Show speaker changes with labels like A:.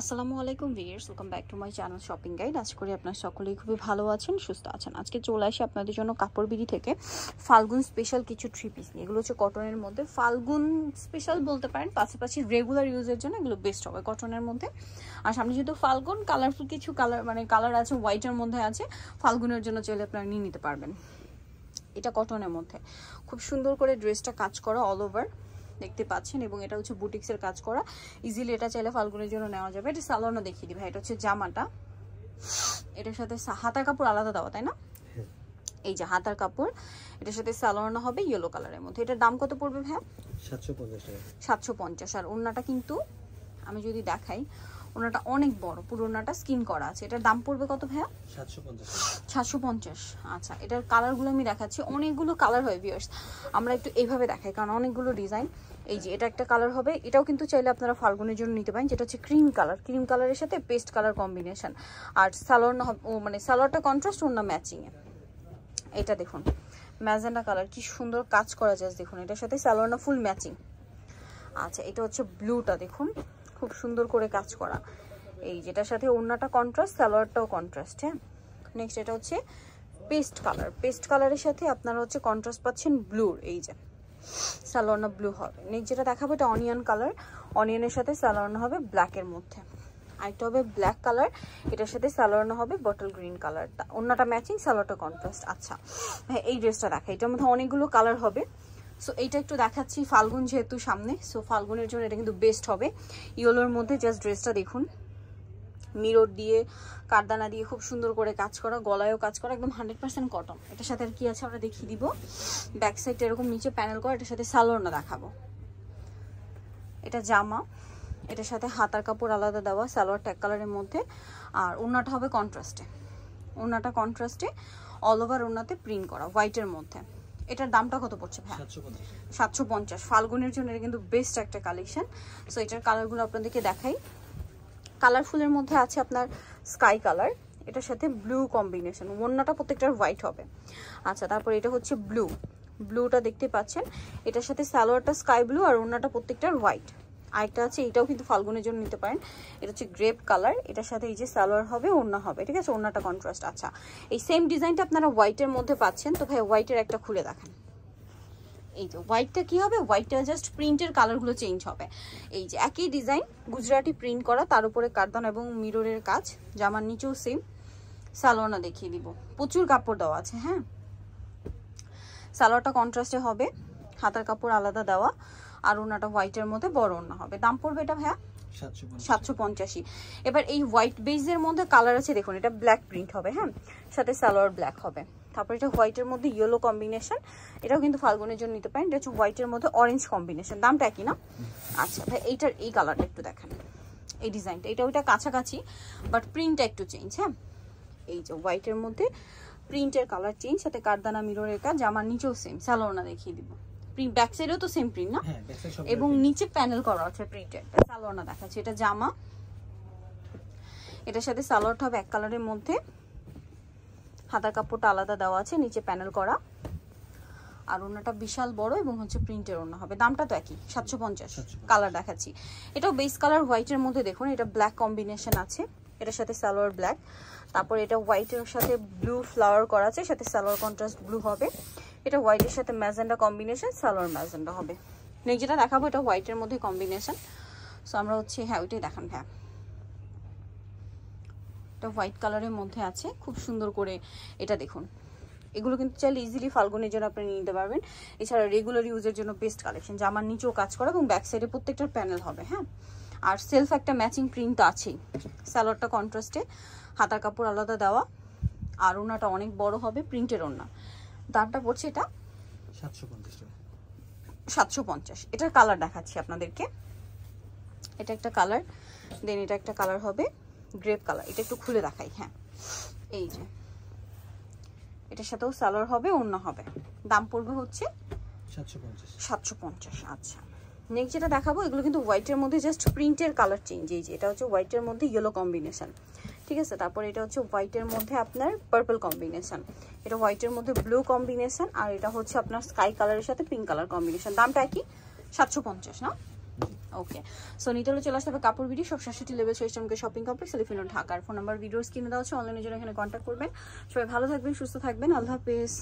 A: আসসালামু আলাইকুম viewers welcome back to my channel shopping guide আশা করি আপনার সকলেই খুবই ভালো আছেন সুস্থ আছেন আজকে চলে আসি আপনাদের জন্য কাপড় বিড়ি থেকে ফাল্গুন স্পেশাল কিছু থ্রি পিস নিয়ে এগুলো হচ্ছে কটনের মধ্যে ফাল্গুন স্পেশাল বলতে পারেন পাশাপাশি রেগুলার ইউজের জন্য এগুলো বেস্ট হবে কটনের মধ্যে আর সামনে যেহেতু ফাল্গুন কালারফুল কিছু কালার মানে কালার আছে হোয়াইটের মধ্যে আছে ফাল্গুনের জন্য চলে আপনারা নিয়ে নিতে পারবেন এটা কটনের মধ্যে খুব সুন্দর করে ড্রেসটা কাজ করা অল ওভার দেখতে পাচ্ছেন এবং এটা হচ্ছে বুটিক্সের কাজ করা ইজিলি এটা চাইলে ফাল্গুনের জন্য নেওয়া যাবে এটা না দেখিয়ে দিবে এটা হচ্ছে জামাটা এটার সাথে হাতার কাপড় আলাদা দেওয়া তাই না এই যে হাতার কাপড় এটার সাথে সালোয়ারনো হবে ইয়েলো কালারের মধ্যে এটার দাম কত পড়বে ভাই সাতশো পঞ্চাশ আর ওনাটা কিন্তু আমি যদি দেখাই ওনাটা অনেক বড় পুরোনাটা স্কিন করা আছে এটার দাম পড়বে কত ভাইয়া সাতশো পঞ্চাশ আচ্ছা এটার কালারগুলো আমি দেখাচ্ছি অনেকগুলো কালার হয় ভিওর্স আমরা একটু এইভাবে দেখাই কারণ অনেকগুলো ডিজাইন এই যে এটা একটা কালার হবে এটাও কিন্তু চাইলে আপনারা ফাল্গুনের জন্য নিতে পারেন যেটা হচ্ছে ক্রিম কালার ক্রিম কালারের সাথে পেস্ট কালার কম্বিনেশন আর সালোয়ার না মানে সালোয়ারটা কন্ট্রাস্ট অন্য ম্যাচিংয়ে এটা দেখুন ম্যাজেন্ডা কালার কি সুন্দর কাজ করা যায় দেখুন এটার সাথে সালোয়ারটা ফুল ম্যাচিং আচ্ছা এটা হচ্ছে ব্লুটা দেখুন খুব সুন্দর করে কাজ করা এই যেটার সাথে ওড়নাটা কন্ট্রাস্ট সালোয়ারটাও কন্ট্রাস্ট হ্যাঁ নেক্সট এটা হচ্ছে পেস্ট কালার পেস্ট কালারের সাথে আপনারা হচ্ছে কন্ট্রাস্ট পাচ্ছেন ব্লুর এই যে সালোয়ারনা ব্লু হবে নেক্সট যেটা দেখাবো এটা অনিয়ন কালার অনিয়নের সাথে সালোয়ারনা হবে ব্ল্যাকের মধ্যে আরেকটা হবে ব্ল্যাক কালার এটার সাথে সালোয়ারনা হবে বটল গ্রিন কালারটা অন্যটা ম্যাচিং সালোয়ারটা কন্ট্রাস্ট আচ্ছা হ্যাঁ এই ড্রেসটা দেখা এটার মধ্যে অনেকগুলো কালার হবে সো এইটা একটু দেখাচ্ছি ফাল্গুন যেহেতু সামনে সো ফাল্গুনের জন্য এটা কিন্তু বেস্ট হবে ইয়েলোর মধ্যে জাস্ট ড্রেসটা দেখুন মিরর দিয়ে কারদানা দিয়ে খুব সুন্দর করে কাজ করা গলায়ও কাজ করা একদম হান্ড্রেড পার্সেন্ট কটন এটার সাথে আর কি আছে আমরা দেখিয়ে দিব ব্যাক সাইডটা এরকম নিচে প্যানেল করা এটার সাথে সালোয়ারটা দেখাবো এটা জামা এটার সাথে হাতার কাপড় আলাদা দেওয়া সালোয়ার ট্যাক কালারের মধ্যে আর ওনাটা হবে কন্ট্রাস্টে ওনাটা কন্ট্রাস্টে অল ওভার ওনাতে প্রিন্ট করা হোয়াইটের মধ্যে এটার দামটা কত পড়ছে ভাই সাতশো পঞ্চাশ ফাল্গুনের জন্য এটা কিন্তু বেস্ট একটা কালেকশন সো এটার কালারগুলো আপনাদেরকে দেখাই কালারফুলের মধ্যে আছে আপনার স্কাই কালার এটার সাথে ব্লু কম্বিনেশন ওন্নাটা প্রত্যেকটার হোয়াইট হবে আচ্ছা তারপর এটা হচ্ছে ব্লু ব্লুটা দেখতে পাচ্ছেন এটার সাথে সালোয়ারটা স্কাই ব্লু আর ওন্নাটা প্রত্যেকটার হোয়াইট আরেকটা আছে এটাও কিন্তু ফাল্গুনের জন্য নিতে পারেন এটা হচ্ছে গ্রেপ কালার এটার সাথে এই যে সালোয়ার হবে ওড়না হবে ঠিক আছে ওড়নাটা কন্ট্রাস্ট আচ্ছা এই সেম ডিজাইনটা আপনারা হোয়াইটের মধ্যে পাচ্ছেন তো ভাই হোয়াইটের একটা খুলে দেখেন এই যে হোয়াইটটা কী হবে হোয়াইটটা জাস্ট প্রিন্টের কালারগুলো চেঞ্জ হবে এই যে একই ডিজাইন গুজরাটি প্রিন্ট করা তার উপরে কার্দন এবং মিররের কাজ জামার নিচেও সেম সালোয়ারটা দেখিয়ে দিব প্রচুর কাপড় দেওয়া আছে হ্যাঁ সালোয়ারটা কন্ট্রাস্টে হবে হাতার কাপড় আলাদা দেওয়া আর ওনাটা হোয়াইটের মধ্যে বড় ওনা হবে দাম পড়বে এটা ভাইয়া সাতশো পঞ্চাশি এবার এই হোয়াইট বেজের মধ্যে কালার আছে দেখুন এটা ব্ল্যাক প্রিন্ট হবে হ্যাঁ সাথে সালোয়ার ব্ল্যাক হবে তারপরে এটা হোয়াইটের মধ্যে ইয়েলো কম্বিনেশন এটাও কিন্তু ফাল্গুনের জন্য নিতে পারেন এটা হচ্ছে হোয়াইটের মধ্যে অরেঞ্জ কম্বিনেশন দামটা একই না আচ্ছা ভাই এইটার এই কালারটা একটু দেখেন এই ডিজাইনটা এটা ওইটা কাছাকাছি বাট প্রিন্টটা একটু চেঞ্জ হ্যাঁ এই যে হোয়াইটের মধ্যে প্রিন্টের কালার চেঞ্জ সাথে কারদানা মিররের কাজ জামার নিচেও সেম স্যালোনা দেখিয়ে দিবো প্রিন্ট ব্যাক সাইডেও তো সেম প্রিন্ট না হ্যাঁ, এবং নিচে প্যানেল করা আছে প্রিন্টের সালোয়ার দেখাচ্ছি এটা জামা এটার সাথে সালোয়ারটা হবে কালারের মধ্যে হাতার কাপড়টা আলাদা দেওয়া আছে নিচে প্যানেল করা আর ওনাটা বিশাল বড় এবং হচ্ছে প্রিন্টের ওনা হবে দামটা তো একই সাতশো পঞ্চাশ কালার দেখাচ্ছি এটাও বেস কালার হোয়াইটের মধ্যে দেখুন এটা ব্ল্যাক কম্বিনেশন আছে এটার সাথে সালোয়ার ব্ল্যাক তারপর এটা হোয়াইটের সাথে ব্লু ফ্লাওয়ার করা আছে সাথে সালোয়ার কন্ট্রাস্ট ব্লু হবে এটা হোয়াইটের সাথে ম্যাজেন্ডা কম্বিনেশন সালোয়ার ম্যাজেন্ডা হবে নেক্সট যেটা দেখাবো এটা হোয়াইটের মধ্যে কম্বিনেশন সো আমরা হচ্ছে হ্যাঁ ওইটাই দেখান হ্যাঁ এটা হোয়াইট কালারের মধ্যে আছে খুব সুন্দর করে এটা দেখুন এগুলো কিন্তু চাইলে ইজিলি ফাল্গুনের জন্য আপনি নিতে পারবেন এছাড়া রেগুলার ইউজের জন্য বেস্ট কালেকশন জামার নিচেও কাজ করা এবং ব্যাক সাইডে প্রত্যেকটার প্যানেল হবে হ্যাঁ আর সেলফ একটা ম্যাচিং প্রিন্ট তো আছেই স্যালোয়ারটা কন্ট্রাস্টে হাতার কাপড় আলাদা দেওয়া আর ওনাটা অনেক বড় হবে প্রিন্টের ওনা দামটা পড়ছে এটা সাতশো পঞ্চাশ এটার কালার দেখাচ্ছি আপনাদেরকে এটা একটা কালার দেন এটা একটা কালার হবে গ্রেপ কালার এটা একটু খুলে দেখাই হ্যাঁ এই যে এটার সাথেও সালোয়ার হবে অন্য হবে দাম পড়বে হচ্ছে সাতশো পঞ্চাশ আচ্ছা নেক্সট যেটা দেখাবো এগুলো কিন্তু হোয়াইটের মধ্যে জাস্ট প্রিন্টের কালার চেঞ্জ এই যে এটা হচ্ছে হোয়াইটের মধ্যে ইয়েলো কম্বিনেশন ঠিক আছে তারপর এটা হচ্ছে হোয়াইটের মধ্যে আপনার পার্পল কম্বিনেশান এটা হোয়াইটের মধ্যে ব্লু কম্বিনেশান আর এটা হচ্ছে আপনার স্কাই কালারের সাথে পিঙ্ক কালার কম্বিনেশান দামটা কি সাতশো পঞ্চাশ না ওকে সো নিতলে চলে আসতে হবে কাপড় ভিডিও সব ষষ্ঠটি লেভেল কে শপিং কমপ্লেক্স সেলিফিনো ঢাকার ফোন নাম্বার ভিডিও স্ক্রিনে দেওয়া হচ্ছে অনলাইনে জন্য এখানে কন্ট্যাক্ট করবেন সবাই ভালো থাকবেন সুস্থ থাকবেন আল্লাহ হাফিজ